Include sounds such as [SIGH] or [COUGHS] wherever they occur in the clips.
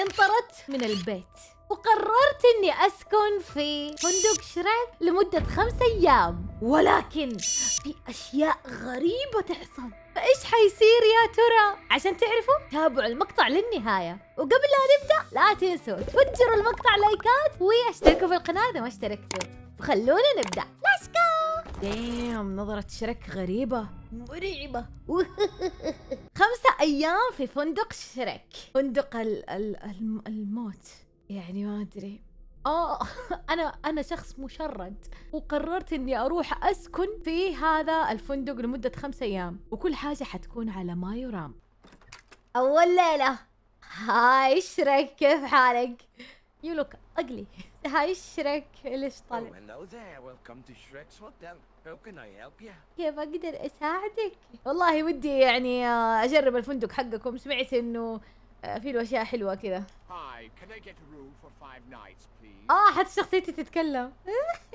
انطردت من البيت وقررت اني اسكن في فندق شريك لمدة خمس ايام ولكن في اشياء غريبة تحصل فايش حيصير يا ترى؟ عشان تعرفوا تابعوا المقطع للنهاية وقبل لا نبدأ لا تنسوا تفجروا المقطع لايكات واشتركوا في القناة اذا ما اشتركتوا وخلونا نبدأ ليتس جو دام نظرة شرك غريبة مرعبة [LAUGHS] خمسة أيام في فندق شرك فندق الـ الـ الموت يعني ما أدري اه [LAUGHS] انا انا شخص مشرد وقررت اني اروح اسكن في هذا الفندق لمده خمسة ايام وكل حاجه حتكون على ما يرام اول ليله هاي شرك كيف حالك يو لوك اقلي هاي شرك ليش طالع oh, كيف اقدر اساعدك؟ والله ودي يعني آه، اجرب الفندق حقكم سمعت انه آه، في له اشياء حلوه كذا. can I get room for five nights please? اه حتى شخصيتي تتكلم.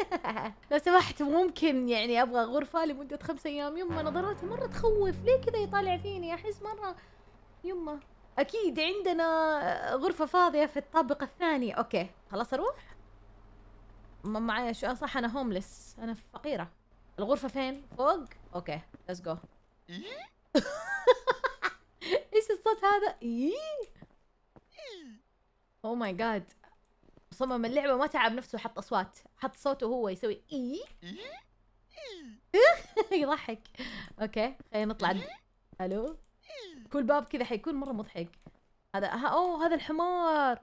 [LAUGHS] لو سمحت ممكن يعني ابغى غرفه لمده خمس ايام يما نظراته مره تخوف، ليه كذا يطالع فيني؟ احس مره يما اكيد عندنا آه، غرفه فاضيه في الطابق الثاني، اوكي خلاص اروح؟ ما معايا شو صح انا هوملس، انا فقيره. الغرفة فين؟ فوق؟ اوكي ليتس إيه؟ جو [LAUGHS] ايش الصوت هذا؟ او ماي جاد مصمم اللعبة ما تعب نفسه حط اصوات حط صوته هو يسوي اي إيه؟ [LAUGHS] يضحك اوكي خلينا نطلع الو إيه؟ كل باب كذا حيكون مرة مضحك هذا اوه هذا الحمار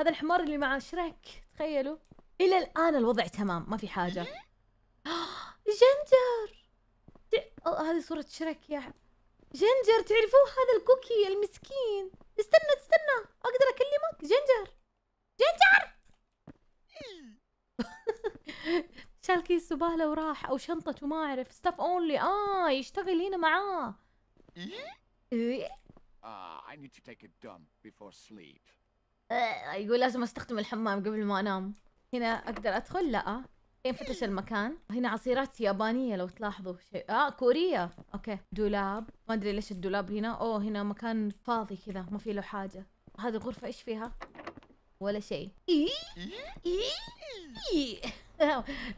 هذا الحمار اللي مع شريك تخيلوا الى الان الوضع تمام ما في حاجة [GASPS] جنجر هذه صورة شرك يا جنجر تعرفوه هذا الكوكي المسكين استنى استنى اقدر اكلمك جنجر جنجر [LAUGHS] شال كيس زبالة وراح او شنطته ما اعرف ستاف اونلي اه يشتغل هنا معاه إيه؟ إيه؟ آه، I need to take a dump before sleep. آه، يقول لازم استخدم الحمام قبل ما انام. هنا اقدر ادخل؟ لا. فتش المكان هنا عصيرات يابانيه لو تلاحظوا شيء اه كوريه اوكي دولاب ما ادري ليش الدولاب هنا اوه هنا مكان فاضي كذا ما في له حاجه هذه الغرفه ايش فيها ولا شيء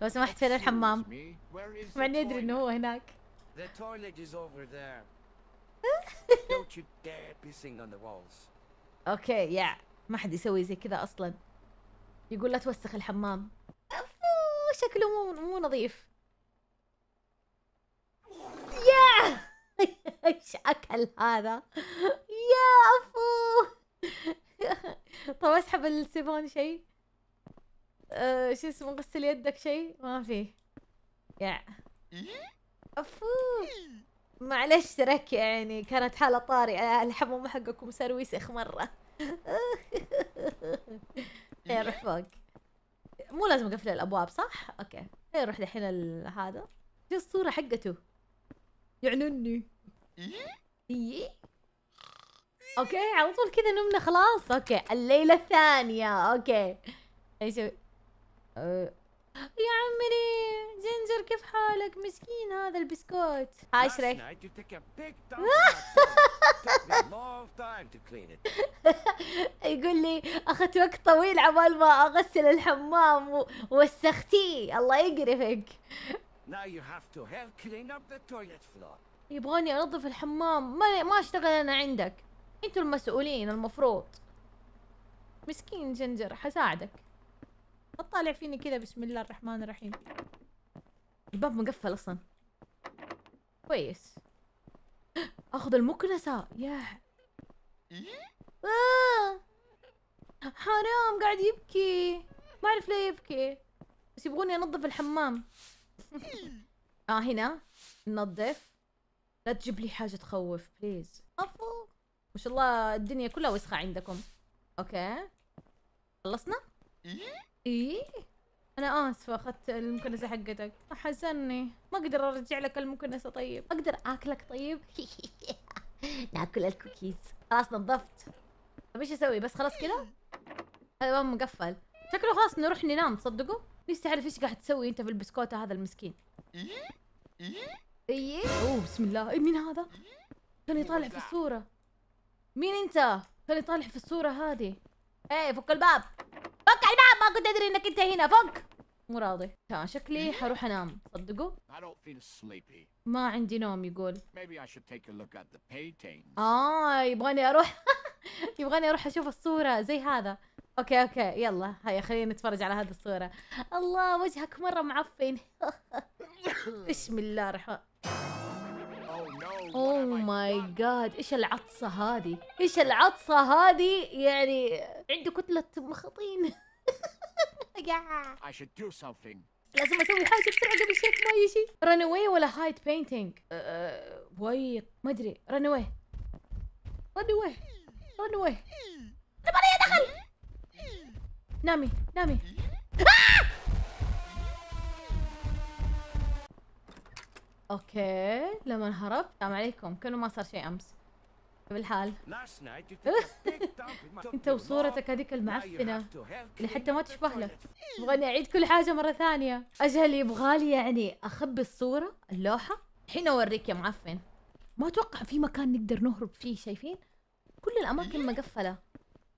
لو سمحت فين الحمام مع اني ادري انه هو هناك The toilet is over there. [LAUGHS] Don't you dare on the walls. اوكي يا ما حد يسوي زي كذا اصلا يقول لا توسخ الحمام شكله مو مو نظيف يا ايش [LAUGHS] اكل هذا يا افو [LAUGHS] طب اسحب السيفون شيء أه شو اسمه غسل يدك شيء ما في يا افو معلش ترك يعني كانت حالة طارئة الحمام حقكم سرويسخ مرة [LAUGHS] روح فوق مو لازم اقفل الابواب صح؟ اوكي خلينا نروح دحين هذا شو الصورة حقته يعنني اي إيه؟ اوكي على طول كذا نمنا خلاص اوكي الليلة الثانية اوكي ايش أه، يا عمري جنجر كيف حالك مسكين هذا البسكوت عشرك [LAUGHS] [LAUGHS] يقول لي اخذت وقت طويل عبال ما اغسل الحمام ووسختيه الله يقرفك يبغوني انظف الحمام ما ما اشتغل انا عندك انتوا المسؤولين المفروض مسكين جنجر حساعدك اطالع فيني كذا بسم الله الرحمن الرحيم الباب مقفل اصلا كويس اخذ المكنسة يا إيه؟ آه. حرام قاعد يبكي ما اعرف ليه يبكي بس يبغوني انظف الحمام [LAUGHS] اه هنا ننظف لا تجيب لي حاجة تخوف بليز افو ما شاء الله الدنيا كلها وسخة عندكم اوكي خلصنا؟ ايه, إيه. انا اسفه اخذت المكنسه حقتك حزني ما اقدر ارجع لك المكنسه طيب اقدر اكلك طيب [LAUGHS] ناكل الكوكيز خلاص نظفت طيب ايش اسوي بس خلاص كذا هذا باب مقفل شكله خلاص نروح ننام تصدقوا نفسي تعرف ايش قاعد تسوي انت في البسكوته هذا المسكين اي اوه بسم الله ايه مين هذا كان يطالع في الصوره مين انت كان يطالع في الصوره هذه ايه فك الباب ما كنت ادري انك انت هنا فوق مو راضي تمام شكلي إيه. حروح انام صدقوا ما عندي نوم يقول اه يبغاني اروح [LAUGHS] يبغاني اروح اشوف الصورة زي هذا اوكي اوكي يلا هيا خلينا نتفرج على هذه الصورة الله وجهك مرة معفن [LAUGHS] بسم الله الرحمن اوه ماي جاد ايش العطسة هذه ايش العطسة هذه يعني عنده كتلة مخاطين [LAUGHS] حاجه لازم اسوي حاجه بسرعه قبل الشرك ما يجي رن اواي ولا هايد بينتينج أه, أه، ويط ما ادري رن اواي رن اواي رن اواي تبغى دخل نامي نامي آه! اوكي لما هربت السلام عليكم كانه ما صار شيء امس بالحال [LAUGHS] انت وصورتك هذيك المعفنه اللي حتى ما تشبه لك تبغاني اعيد كل حاجه مره ثانيه اجل يبغالي يعني اخبي الصوره اللوحه الحين اوريك يا معفن ما اتوقع في مكان نقدر نهرب فيه شايفين كل الاماكن مقفله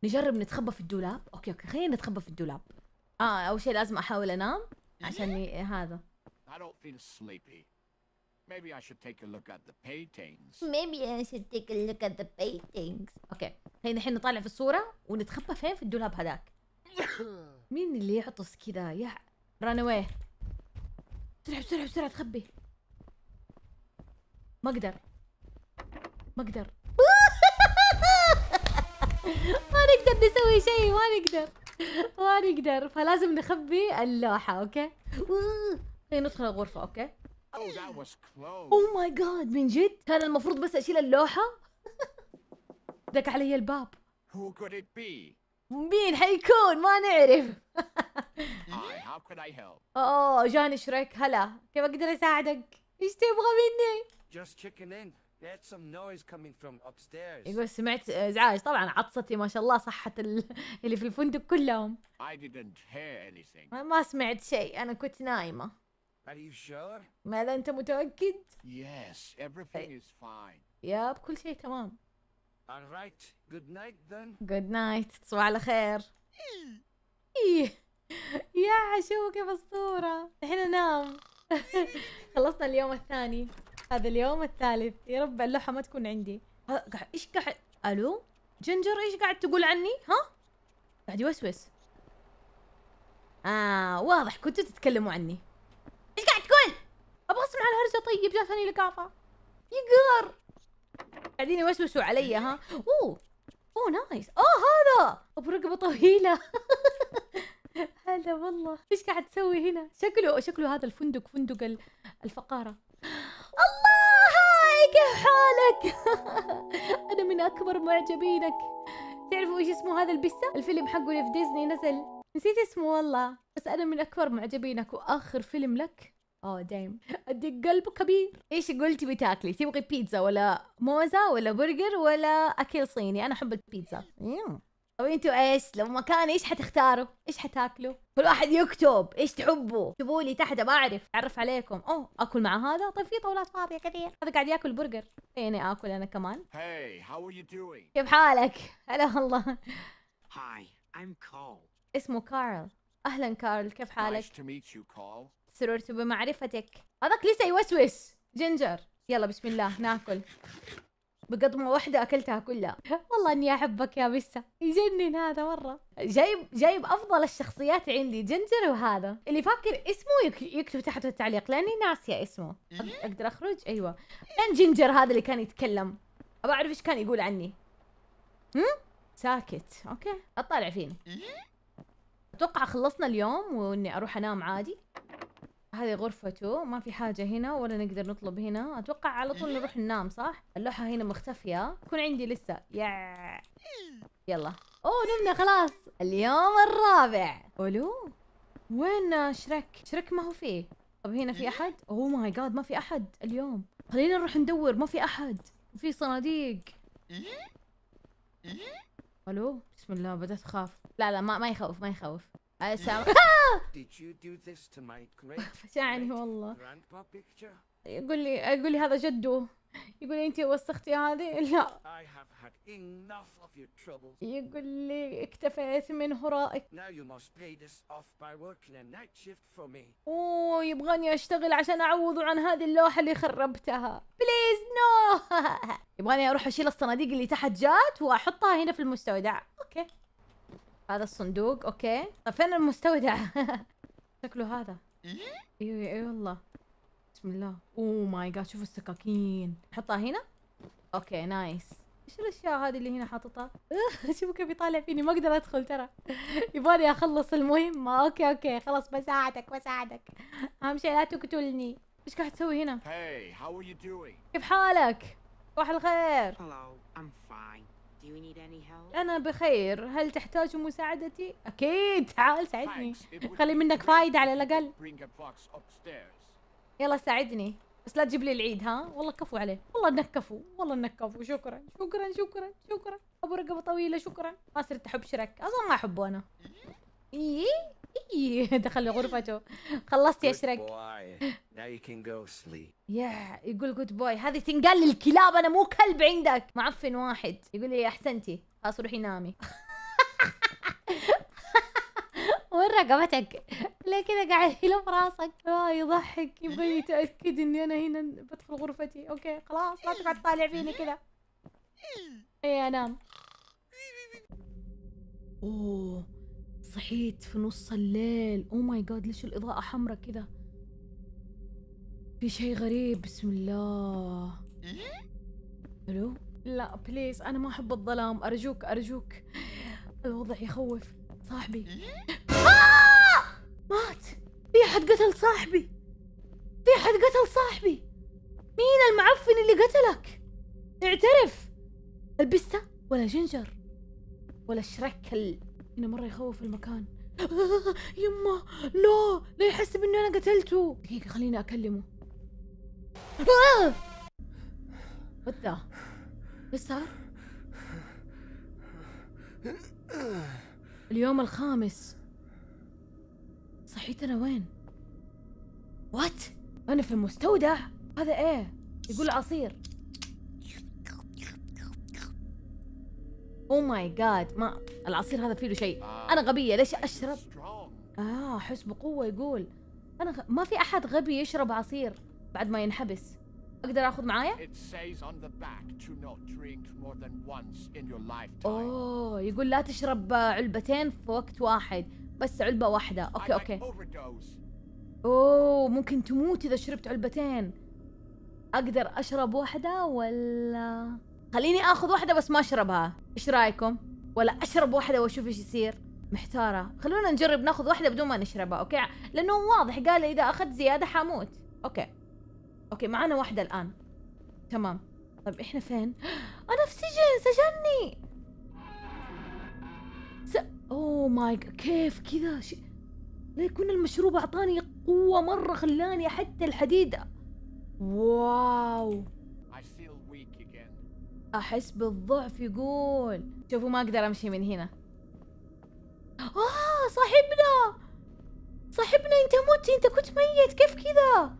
نجرب نتخبى في الدولاب اوكي اوكي خلينا نتخبى في الدولاب اه اول شيء لازم احاول انام عشان هذا Maybe I should take a look at the paintings. Maybe I should take a look at the paintings. Okay. هنا الحين نطالع في الصورة ونتخبى فين في الدولاب هذاك. [COUGHS] مين اللي يعطس كذا يا ران اواي بسرعة بسرعة بسرعة تخبي. ما اقدر. ما اقدر. [LAUGHS] ما نقدر نسوي شيء ما نقدر. ما نقدر فلازم نخبي اللوحة اوكي. [LAUGHS] خلينا ندخل الغرفة اوكي. اوه ماي جاد من جد كان المفروض بس اشيل اللوحه دق [LAUGHS] علي الباب مين حيكون ما نعرف [LAUGHS] اوه جاني شريك هلا كيف اقدر اساعدك ايش تبغى مني يقول أيوة، سمعت ازعاج آه، طبعا عطستي ما شاء الله صحت [LAUGHS] اللي في الفندق كلهم ما سمعت شيء انا كنت نايمه Are you sure? ماذا أنت متأكد؟ Yes, everything is fine. ياب كل شيء تمام. All right, good night then. Good night, تصبح على خير. إيه يا عشو كيف الصورة؟ الحين أنام. [LAUGHS] خلصنا اليوم الثاني. هذا اليوم الثالث، يا رب اللوحة ما تكون عندي. إيش قاعد ألو؟ جنجر إيش قاعد تقول عني؟ ها؟ قاعد يوسوس. آه واضح كنتوا تتكلموا عني. ايش قاعد تقول؟ ابغى اسمع الهرجه طيب جاتني لقافه يقهر قاعدين يوسوسوا علي ها اوه اوه نايس اوه هذا ابو رقبه طويله [LAUGHS] هلا والله ايش قاعد تسوي هنا شكله شكله هذا الفندق فندق الفقاره الله هاي كيف حالك [LAUGHS] انا من اكبر معجبينك تعرفوا ايش اسمه هذا البسه الفيلم حقه اللي في ديزني نزل نسيت اسمه والله بس انا من اكبر معجبينك واخر فيلم لك اوه دايم اديك قلب كبير ايش قلتي بتاكلي تبغي بيتزا ولا موزه ولا برجر ولا اكل صيني انا احب البيتزا إيوه. طب انتوا ايش لو مكان ايش حتختاروا ايش حتاكلوا كل واحد يكتب ايش تحبوا اكتبوا لي تحت بعرف اعرف عليكم اوه اكل مع هذا طيب في طاولات فاضيه كثير هذا قاعد ياكل برجر خليني اكل انا كمان كيف حالك هلا والله هاي ام كول اسمه كارل اهلا كارل كيف حالك سررت بمعرفتك هذاك لسه يوسوس جينجر يلا بسم الله ناكل بقدمة واحدة أكلتها كلها والله إني أحبك يا بسة يجنن هذا مرة جايب جايب أفضل الشخصيات عندي جنجر وهذا اللي فاكر اسمه يكتب تحت التعليق لأني ناسية اسمه إيه؟ أقدر أخرج أيوة فين جنجر هذا اللي كان يتكلم أبى أعرف إيش كان يقول عني هم؟ ساكت أوكي أطالع فيني إيه؟ اتوقع خلصنا اليوم واني اروح انام عادي هذه غرفته ما في حاجة هنا ولا نقدر نطلب هنا اتوقع على طول نروح ننام صح اللوحة هنا مختفية يكون عندي لسه يا يلا اوه نمنا خلاص اليوم الرابع الو وين شرك شرك ما هو فيه طب هنا في إيه. احد اوه ماي جاد ما في احد اليوم خلينا نروح ندور ما في احد في صناديق الو إيه؟ إيه؟ بسم الله بدأت أخاف لا لا ما ما يخوف ما يخوف سام [LAUGHS] آه! [LAUGHS] يعني والله يقول لي يقول لي هذا جده يقول لي انت وسختي هذه [LAUGHS] لا يقول لي اكتفيت من هرائك اوه يبغاني اشتغل عشان اعوضه عن هذه اللوحه اللي خربتها بليز نو يبغاني اروح اشيل الصناديق اللي تحت جات واحطها هنا في المستودع اوكي هذا الصندوق اوكي طيب فين المستودع [LAUGHS] شكله هذا إيه؟ ايوه اي أيوة، أيوة والله بسم الله اوه ماي جاد شوفوا السكاكين نحطها هنا اوكي نايس ايش الاشياء هذه اللي هنا حاططها [LAUGHS] شوفوا كيف يطالع فيني ما اقدر ادخل ترى يبغالي اخلص المهمه اوكي اوكي خلاص بساعدك بساعدك اهم شيء لا تقتلني ايش قاعد تسوي هنا hey, كيف حالك صباح الخير Hello, I'm fine. أنا بخير هل تحتاج مساعدتي؟ أكيد تعال ساعدني خلي منك فايدة على الأقل يلا ساعدني بس لا تجيب لي العيد ها والله كفو عليه والله انك كفو والله انك كفو شكرا شكرا شكرا شكرا ابو رقبه طويله شكرا ما صرت احب شرك اصلا ما احبه انا ايه إيه، دخل غرفته خلصت يا شرك يا يقول جود بوي هذه تنقال للكلاب انا مو كلب عندك معفن واحد يقول لي احسنتي خلاص روحي نامي [LAUGHS] وين رقبتك؟ ليه كذا قاعد يلف راسك؟ اه يضحك يبغى يتاكد اني انا هنا بدخل غرفتي، اوكي خلاص لا تقعد تطالع فيني كذا. اي انام. اوه صحيت في نص الليل او ماي جاد ليش الاضاءة حمراء كده في شيء غريب بسم الله الو إيه؟ لا بليز انا ما احب الظلام ارجوك ارجوك الوضع يخوف صاحبي إيه؟ آه! مات في حد قتل صاحبي في حد قتل صاحبي مين المعفن اللي قتلك اعترف البسته ولا جنجر ولا الشرك هنا مرة يخوف المكان [LAUGHS] يمه يما لا لا يحسب اني انا قتلته دقيقة خليني اكلمه آه وات ايش صار؟ اليوم الخامس صحيت انا وين؟ وات؟ انا في المستودع؟ هذا ايه؟ يقول عصير او ماي جاد ما العصير هذا فيه له شيء آه. انا غبيه ليش اشرب اه احس بقوه يقول انا غ... ما في احد غبي يشرب عصير بعد ما ينحبس اقدر اخذ معايا اوه يقول لا تشرب علبتين في وقت واحد بس علبه واحده اوكي اوكي اوه ممكن تموت اذا شربت علبتين اقدر اشرب واحده ولا خليني اخذ واحده بس ما اشربها ايش رايكم ولا اشرب واحده واشوف ايش يصير محتاره خلونا نجرب ناخذ واحده بدون ما نشربها اوكي لانه واضح قال اذا اخذت زياده حموت اوكي اوكي معانا واحده الان تمام طيب احنا فين [GASPS] انا في سجن سجني س... اوه ماي كيف كذا ش... لا يكون المشروب اعطاني قوه مره خلاني حتى الحديد واو أحس بالضعف يقول شوفوا ما أقدر أمشي من هنا آه صاحبنا صاحبنا أنت مت أنت كنت ميت كيف كذا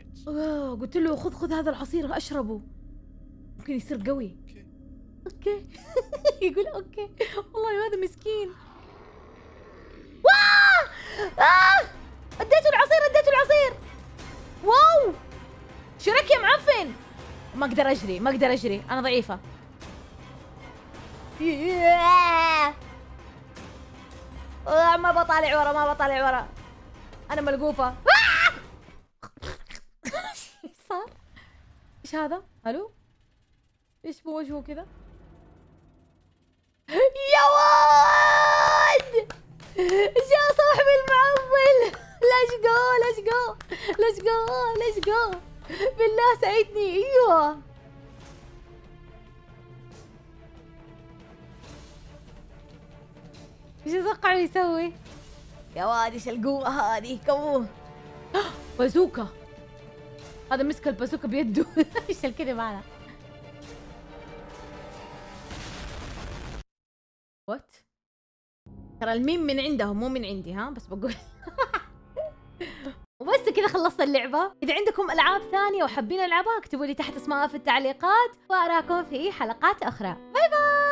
[GASPS] آه قلت له خذ خذ هذا العصير أشربه ممكن يصير قوي أوكي [LAUGHS] يقول أوكي والله هذا مسكين واه اديته العصير اديته العصير واو شرك يا معفن ما اقدر اجري ما اقدر اجري انا ضعيفه آه، ما بطالع ورا ما بطالع ورا انا ملقوفه ايش [LAUGHS] صار ايش هذا الو ايش بوجهه كذا [LAUGHS] يا ولد جاء صاحبي المعضل ليش جو ليش جو ليش جو ليش جو [LAUGHS] بالله ساعدني ايوه ايش اتوقع يسوي؟ يا واد ايش القوة هذه كموه [GASPS] بازوكا هذا مسك البازوكا بيده [LAUGHS] ايش الكذب هذا؟ وات ترى الميم من عندهم مو من عندي ها بس بقول [LAUGHS] كذا خلصنا اللعبة إذا عندكم ألعاب ثانية وحابين ألعبها اكتبوا لي تحت اسمها في التعليقات وأراكم في حلقات أخرى باي باي